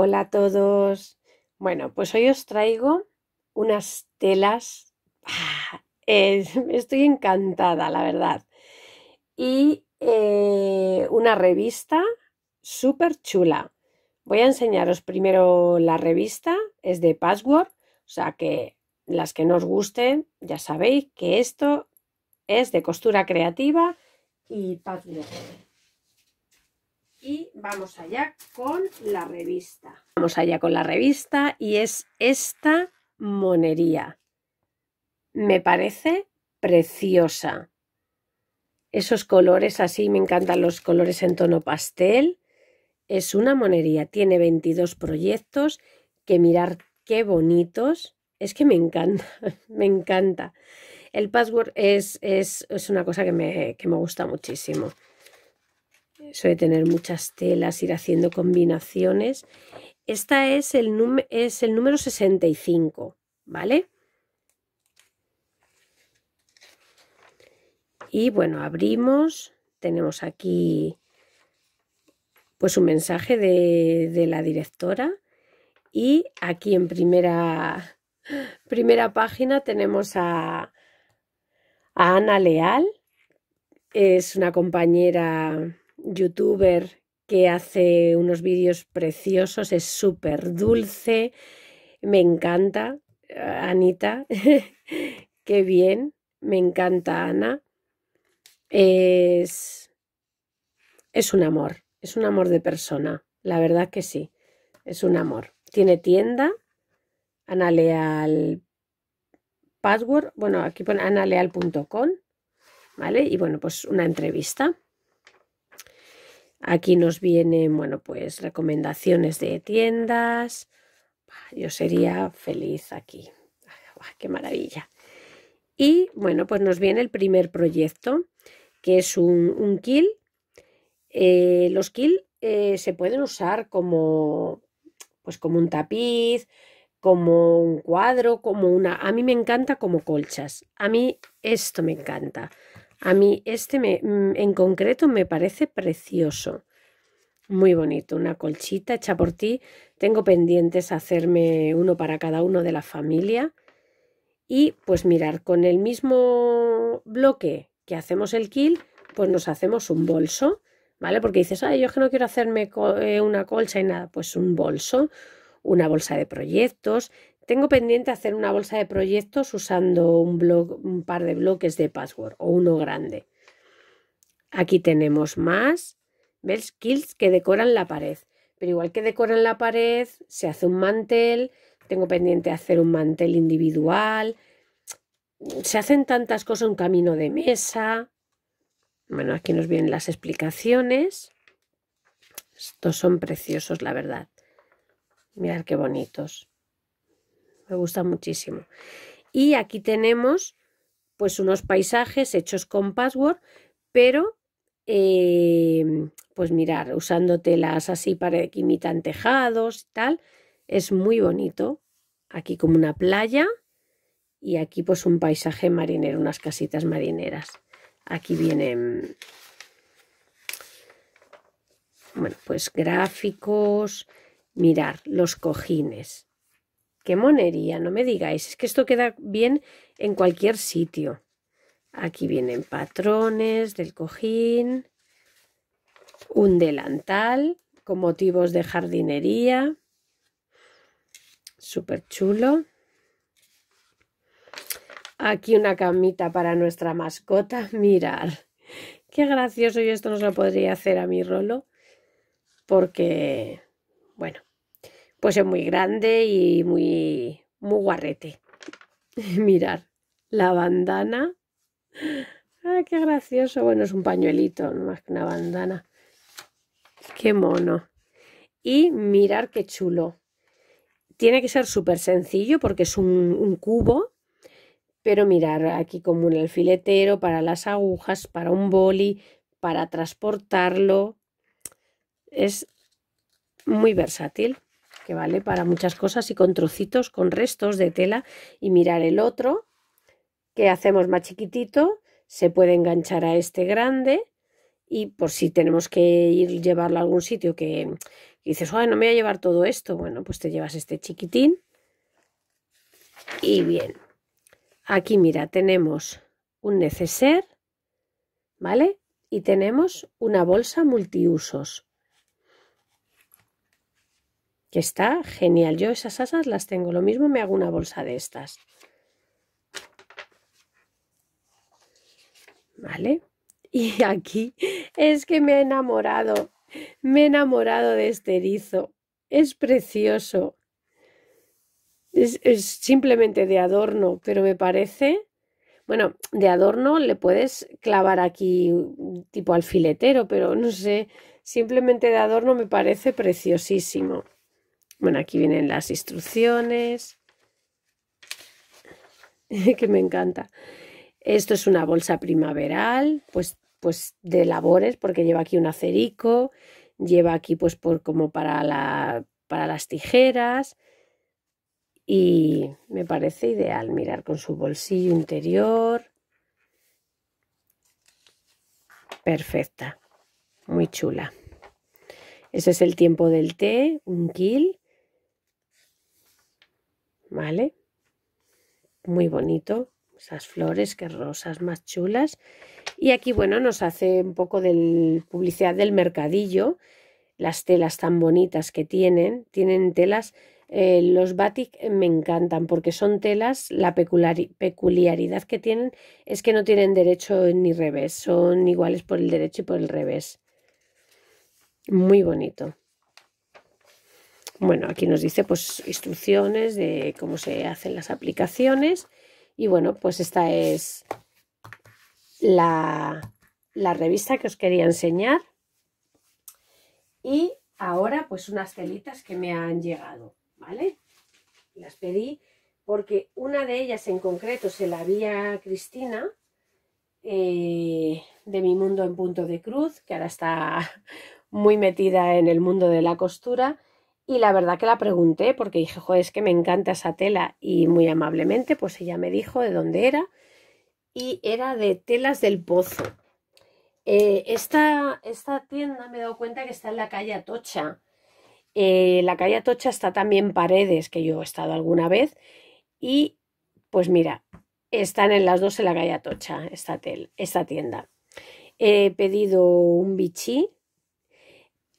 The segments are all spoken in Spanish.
Hola a todos. Bueno, pues hoy os traigo unas telas. Ah, eh, estoy encantada, la verdad. Y eh, una revista súper chula. Voy a enseñaros primero la revista, es de Password, o sea que las que nos gusten, ya sabéis que esto es de costura creativa y Password vamos allá con la revista. Vamos allá con la revista y es esta monería. Me parece preciosa. Esos colores así, me encantan los colores en tono pastel. Es una monería, tiene 22 proyectos que mirar qué bonitos. Es que me encanta, me encanta. El password es, es, es una cosa que me gusta muchísimo. Eso tener muchas telas, ir haciendo combinaciones. Esta es el, es el número 65, ¿vale? Y bueno, abrimos, tenemos aquí pues un mensaje de, la directora y aquí en primera, primera página tenemos a Ana Leal, es una compañera youtuber que hace unos vídeos preciosos, es súper dulce, me encanta eh, Anita, qué bien, me encanta Ana, es, es un amor, es un amor de persona, la verdad que sí, es un amor. Tiene tienda, Ana Leal password, bueno, aquí pone analeal.com, ¿vale? Y bueno, pues una entrevista. Aquí nos vienen, bueno, pues recomendaciones de tiendas. Yo sería feliz aquí. Ah, ¡Qué maravilla! Y bueno, pues nos viene el primer proyecto, que es un, un kill. Eh, los kill eh, se pueden usar como, pues como un tapiz, como un cuadro, como una... A mí me encanta como colchas. A mí esto me encanta. A mí este mm, en concreto me parece precioso. Muy bonito, una colchita hecha por ti. Tengo pendientes hacerme uno para cada uno de la familia. Y pues mirar, con el mismo bloque que hacemos el kill, pues nos hacemos un bolso, ¿vale? Porque dices, ay yo es que no quiero hacerme eh, una colcha y nada, pues un bolso, una bolsa de proyectos, tengo pendiente hacer una bolsa de proyectos usando un, par de bloques de password o uno grande. Aquí tenemos más. ¿Ves? Skills que decoran la pared. Pero igual que decoran la pared, se hace un mantel. Tengo pendiente hacer un mantel individual. Se hacen tantas cosas, un camino de mesa. Bueno, aquí nos vienen las explicaciones. Estos son preciosos, la verdad. Mirad qué bonitos me gusta muchísimo. Y aquí tenemos pues unos paisajes hechos con password, pero em, pues mirar, usando telas así para que imitan tejados y tal, es muy bonito. Aquí como una playa y aquí pues un paisaje marinero, unas casitas marineras. Aquí vienen, mm, bueno, pues gráficos, mirar los cojines. Qué monería, no me digáis. Es que esto queda bien en cualquier sitio. Aquí vienen patrones del cojín, un delantal con motivos de jardinería. Súper chulo. Aquí una camita para nuestra mascota. Mirar, qué gracioso. Yo esto no se lo podría hacer a mi Rolo porque, bueno, pues es muy grande y muy, muy guarrete. Mirad, la bandana. ¡Ah, qué gracioso! Bueno, es un pañuelito, no más que una bandana. ¡Qué mono! Y mirar qué chulo. Tiene que ser súper sencillo porque es un, cubo pero mirar aquí como un alfiletero para las agujas, para un boli, para transportarlo. Es muy versátil que vale para muchas cosas y con trocitos, con restos de tela y mirar el otro que hacemos más chiquitito, se puede enganchar a este grande y por si tenemos que ir llevarlo a algún sitio que, que dices, no me voy a llevar todo esto, bueno, pues te llevas este chiquitín y bien. Aquí mira, tenemos un neceser, ¿vale? Y tenemos una bolsa multiusos que está genial. Yo esas asas las tengo, lo mismo me hago una bolsa de estas. ¿Vale? Y aquí es que me he enamorado, me he enamorado de este erizo. Es precioso. Es, es simplemente de adorno, pero me parece... Bueno, de adorno le puedes clavar aquí tipo alfiletero, pero no sé, simplemente de adorno me parece preciosísimo. Bueno, aquí vienen las instrucciones, que me encanta. Esto es una bolsa primaveral, pues, pues de labores, porque lleva aquí un acerico, lleva aquí pues por, como para, para las tijeras y me parece ideal mirar con su bolsillo interior. Perfecta, muy chula. Ese es el tiempo del té, un kil. ¿vale? Muy bonito, esas flores, que rosas más chulas. Y aquí, bueno, nos hace un poco de publicidad del mercadillo, las telas tan bonitas que tienen, tienen telas... Eh, los batik me encantan porque son telas, la peculiaridad que tienen es que no tienen derecho ni revés, son iguales por el derecho y por el revés. Muy bonito. Bueno, aquí nos dice pues instrucciones de cómo se hacen las aplicaciones y bueno, pues esta es la, revista que os quería enseñar y ahora pues unas telitas que me han llegado, ¿vale? Las pedí porque una de ellas en concreto se la había Cristina eh, de Mi Mundo en Punto de Cruz, que ahora está muy metida en el mundo de la costura y la verdad que la pregunté porque dije, joder, es que me encanta esa tela. Y muy amablemente, pues ella me dijo de dónde era. Y era de Telas del Pozo. Eh, esta, tienda me he dado cuenta que está en la calle Atocha. Eh, la calle Atocha está también Paredes, que yo he estado alguna vez. Y pues mira, están en las dos en la calle Atocha, esta, tel, esta tienda. He pedido un bichí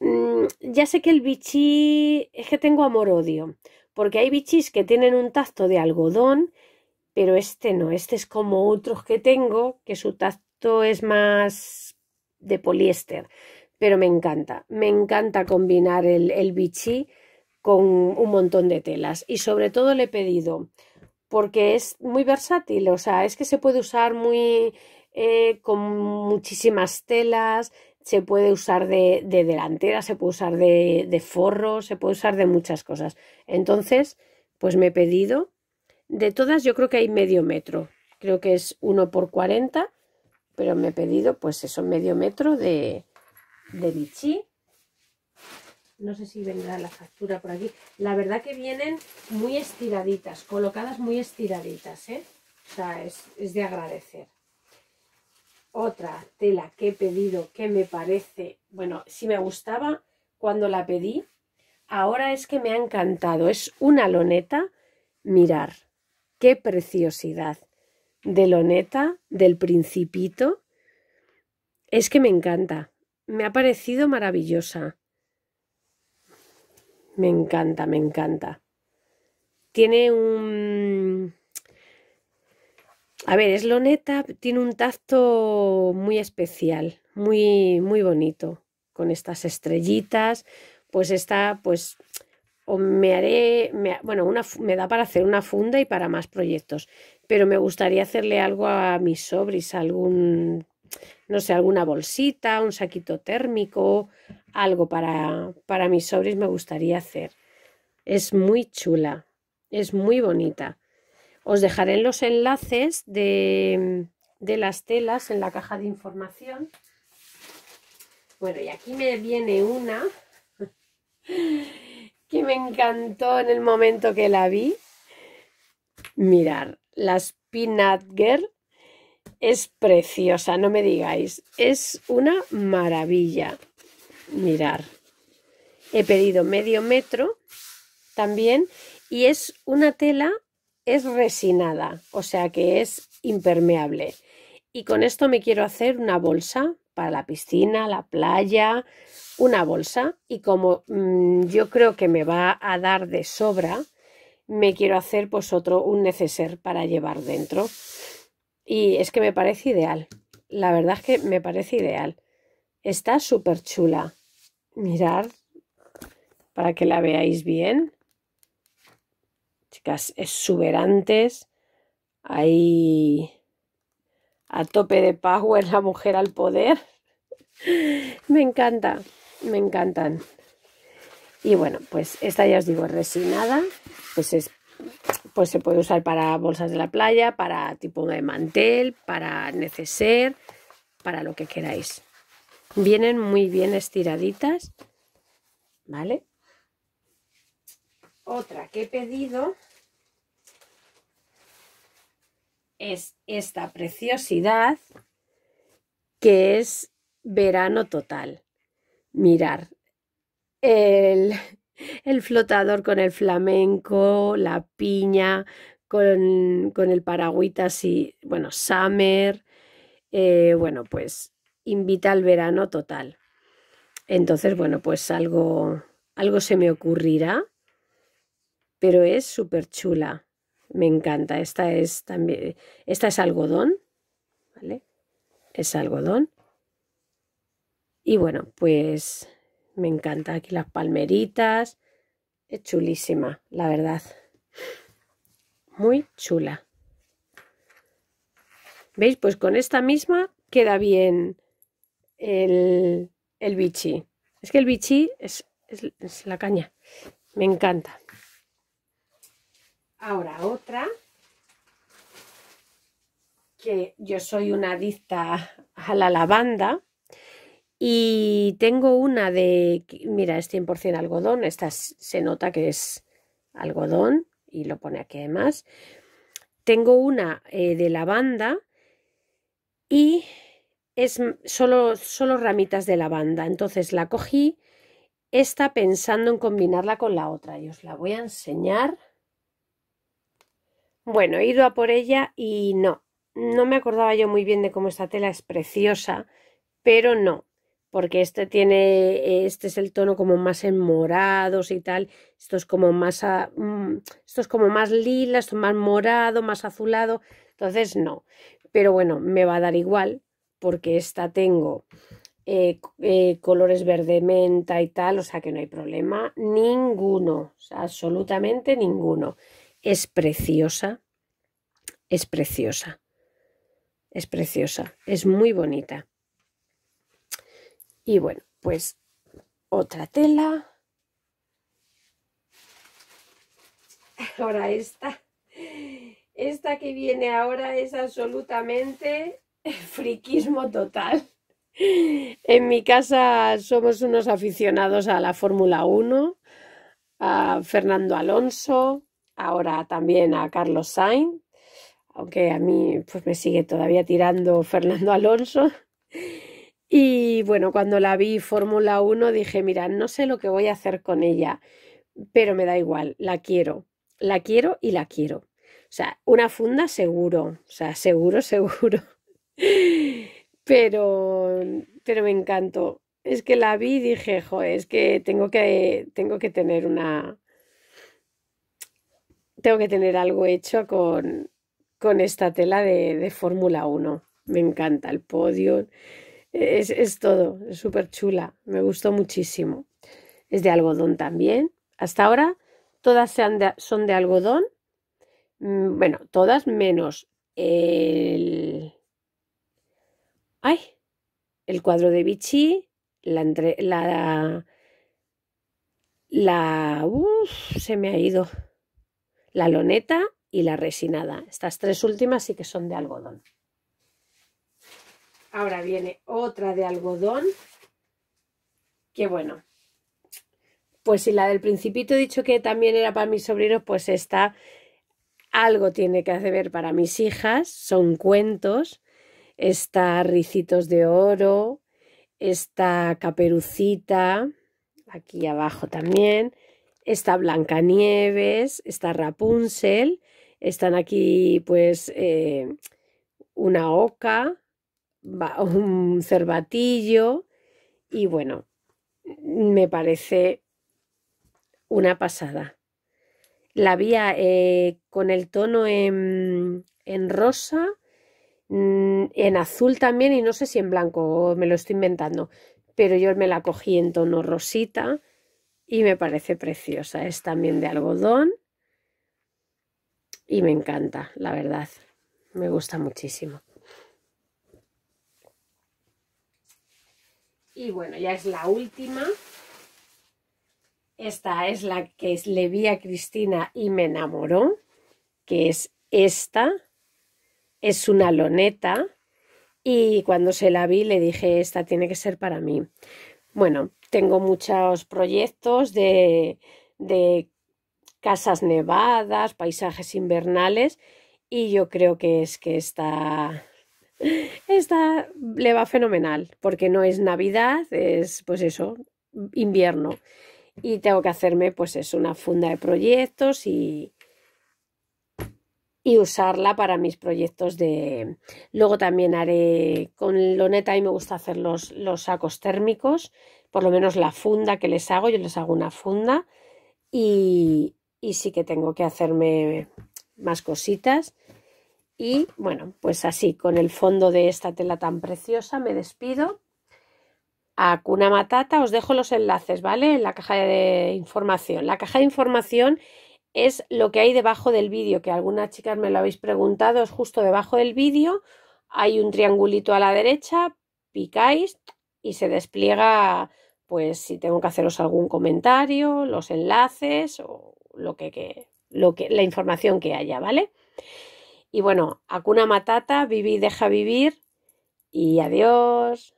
Mm, ya sé que el bichí es que tengo amor-odio, porque hay bichis que tienen un tacto de algodón, pero este no, este es como otros que tengo, que su tacto es más de poliéster, pero me encanta, me encanta combinar el, el bichí con un montón de telas y sobre todo le he pedido porque es muy versátil, o sea, es que se puede usar muy eh, con muchísimas telas, se puede usar de, delantera, se puede usar de, forro, se puede usar de muchas cosas. Entonces, pues me he pedido, de todas yo creo que hay medio metro, creo que es uno por 40, pero me he pedido pues eso, medio metro de, de bichí. No sé si vendrá la factura por aquí. La verdad que vienen muy estiraditas, colocadas muy estiraditas, ¿eh? O sea, es de agradecer. Otra tela que he pedido que me parece, bueno, si me gustaba cuando la pedí, ahora es que me ha encantado. Es una loneta, mirar, qué preciosidad de loneta, del principito. Es que me encanta, me ha parecido maravillosa. Me encanta, me encanta. Tiene un a ver, es Loneta, tiene un tacto muy especial, muy, muy bonito, con estas estrellitas, pues está, pues, me haré, me, bueno, me da para hacer una funda y para más proyectos, pero me gustaría hacerle algo a mis sobris, algún, no sé, alguna bolsita, un saquito térmico, algo para, para mis sobris me gustaría hacer. Es muy chula, es muy bonita. Os dejaré los enlaces de, las telas en la caja de información. Bueno, y aquí me viene una que me encantó en el momento que la vi. Mirar, la Spinat Girl es preciosa, no me digáis. Es una maravilla. Mirar. He pedido medio metro también y es una tela es resinada, o sea que es impermeable. Y con esto me quiero hacer una bolsa para la piscina, la playa, una bolsa. Y como mm, yo creo que me va a dar de sobra, me quiero hacer pues otro, un neceser para llevar dentro. Y es que me parece ideal. La verdad es que me parece ideal. Está súper chula. Mirad para que la veáis bien chicas exuberantes, ahí a tope de power, la mujer al poder. me encanta, me encantan. Y bueno, pues esta ya os digo, resinada, pues es pues se puede usar para bolsas de la playa, para tipo de mantel, para neceser, para lo que queráis. Vienen muy bien estiraditas, ¿vale? Otra que he pedido es esta preciosidad que es verano total. Mirar, el, flotador con el flamenco, la piña, con, el paragüitas y, bueno, summer. Eh, bueno, pues invita al verano total. Entonces, bueno, pues algo, algo se me ocurrirá pero es súper chula. Me encanta. Esta es también. Esta es algodón. ¿Vale? Es algodón. Y bueno, pues me encanta. Aquí las palmeritas. Es chulísima, la verdad. Muy chula. ¿Veis? Pues con esta misma queda bien el, el bichi. Es que el bichi es, es la caña. Me encanta. Ahora otra, que yo soy una adicta a la lavanda y tengo una de, mira, es 100% algodón, esta se nota que es algodón y lo pone aquí además. Tengo una eh, de lavanda y es solo, solo ramitas de lavanda, entonces la cogí esta pensando en combinarla con la otra y os la voy a enseñar bueno, he ido a por ella y no, no me acordaba yo muy bien de cómo esta tela es preciosa, pero no, porque este tiene, este es el tono como más en morados y tal, esto es como más, a, mm, esto es como más lila, esto más morado, más azulado, entonces no, pero bueno, me va a dar igual, porque esta tengo eh, eh, colores verde menta y tal, o sea que no hay problema ninguno, absolutamente ninguno es preciosa, es preciosa, es preciosa, es muy bonita. Y bueno, pues otra tela. Ahora esta, esta que viene ahora es absolutamente friquismo total. En mi casa somos unos aficionados a la Fórmula 1, a Fernando Alonso, ahora también a Carlos Sainz, aunque a mí pues me sigue todavía tirando Fernando Alonso. Y bueno, cuando la vi Fórmula 1 dije, mira, no sé lo que voy a hacer con ella, pero me da igual, la quiero, la quiero y la quiero. O sea, una funda seguro, o sea, seguro, seguro. Pero, pero me encantó. Es que la vi y dije, jo, es que tengo que, tengo que tener una, tengo que tener algo hecho con, con esta tela de, Fórmula 1. Me encanta el podio. Es, todo, es súper chula. Me gustó muchísimo. Es de algodón también. Hasta ahora todas sean son de algodón. Mm, bueno, todas menos el... ¡Ay! El cuadro de Vichy, la... Entre, la, la uf, se me ha ido la loneta y la resinada. Estas tres últimas sí que son de algodón. Ahora viene otra de algodón, que bueno, pues si la del principito he dicho que también era para mis sobrinos, pues esta algo tiene que hacer ver para mis hijas, son cuentos, está Ricitos de Oro, está Caperucita, aquí abajo también, está Blancanieves, está Rapunzel, están aquí pues eh, una oca, un cervatillo y bueno, me parece una pasada. La vía eh, con el tono en, en rosa, mm, en azul también y no sé si en blanco, me lo estoy inventando, pero yo me la cogí en tono rosita y me parece preciosa. Es también de algodón y me encanta, la verdad. Me gusta muchísimo. Y bueno, ya es la última. Esta es la que le vi a Cristina y me enamoró, que es esta. Es una loneta y cuando se la vi le dije, esta tiene que ser para mí. Bueno, tengo muchos proyectos de, de casas nevadas, paisajes invernales y yo creo que es que esta, esta le va fenomenal porque no es Navidad, es pues eso, invierno y tengo que hacerme pues es una funda de proyectos y, y usarla para mis proyectos de luego también haré con Loneta y me gusta hacer los, los sacos térmicos por lo menos la funda que les hago, yo les hago una funda y, y sí que tengo que hacerme más cositas. Y bueno, pues así, con el fondo de esta tela tan preciosa, me despido. A Cuna Matata os dejo los enlaces, ¿vale? En la caja de información. La caja de información es lo que hay debajo del vídeo, que algunas chicas me lo habéis preguntado, es justo debajo del vídeo. Hay un triangulito a la derecha, picáis, y se despliega, pues si tengo que haceros algún comentario, los enlaces o lo que, lo que la información que haya, ¿vale? Y bueno, acuna Matata, viví, deja vivir y adiós.